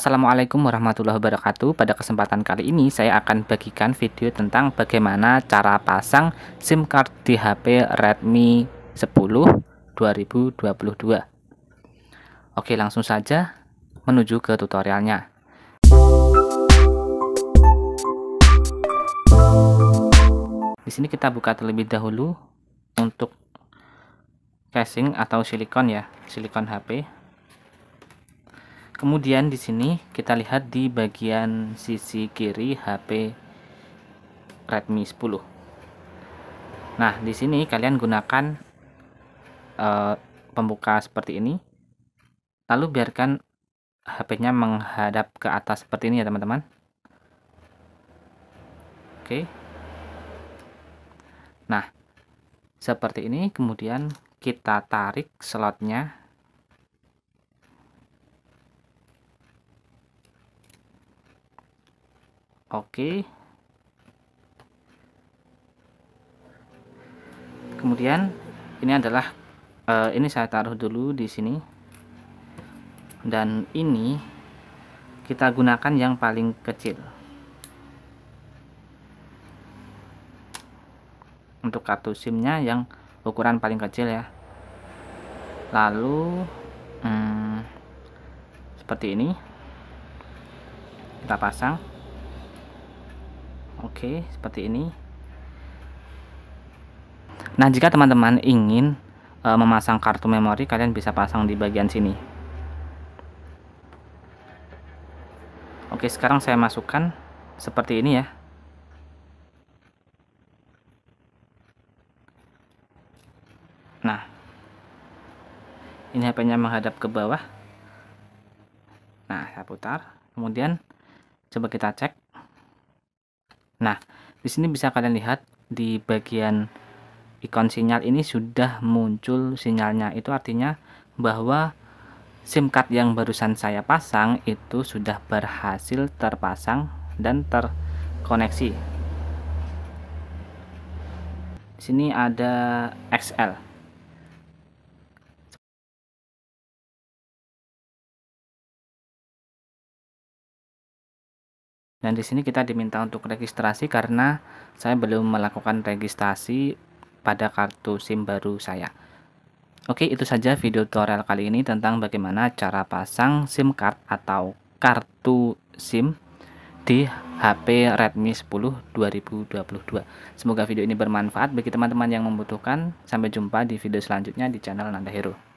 Assalamualaikum warahmatullahi wabarakatuh Pada kesempatan kali ini saya akan bagikan video tentang bagaimana cara pasang SIM card di HP Redmi 10 2022 Oke langsung saja menuju ke tutorialnya Di sini kita buka terlebih dahulu untuk casing atau silikon ya silikon HP kemudian di sini kita lihat di bagian sisi kiri HP Redmi 10 nah di sini kalian gunakan uh, pembuka seperti ini lalu biarkan HP-nya menghadap ke atas seperti ini ya teman-teman oke nah seperti ini kemudian kita tarik slotnya Oke. Kemudian ini adalah uh, ini saya taruh dulu di sini. Dan ini kita gunakan yang paling kecil. Untuk kartu SIM-nya yang ukuran paling kecil ya. Lalu hmm, seperti ini kita pasang Oke, seperti ini. Nah, jika teman-teman ingin uh, memasang kartu memori, kalian bisa pasang di bagian sini. Oke, sekarang saya masukkan seperti ini ya. Nah, ini hp menghadap ke bawah. Nah, saya putar. Kemudian coba kita cek. Nah, di sini bisa kalian lihat di bagian ikon sinyal ini sudah muncul sinyalnya. Itu artinya bahwa SIM card yang barusan saya pasang itu sudah berhasil terpasang dan terkoneksi. Di sini ada XL. dan di sini kita diminta untuk registrasi karena saya belum melakukan registrasi pada kartu SIM baru saya Oke itu saja video tutorial kali ini tentang bagaimana cara pasang SIM card atau kartu SIM di HP Redmi 10 2022 semoga video ini bermanfaat bagi teman-teman yang membutuhkan sampai jumpa di video selanjutnya di channel Nanda Hero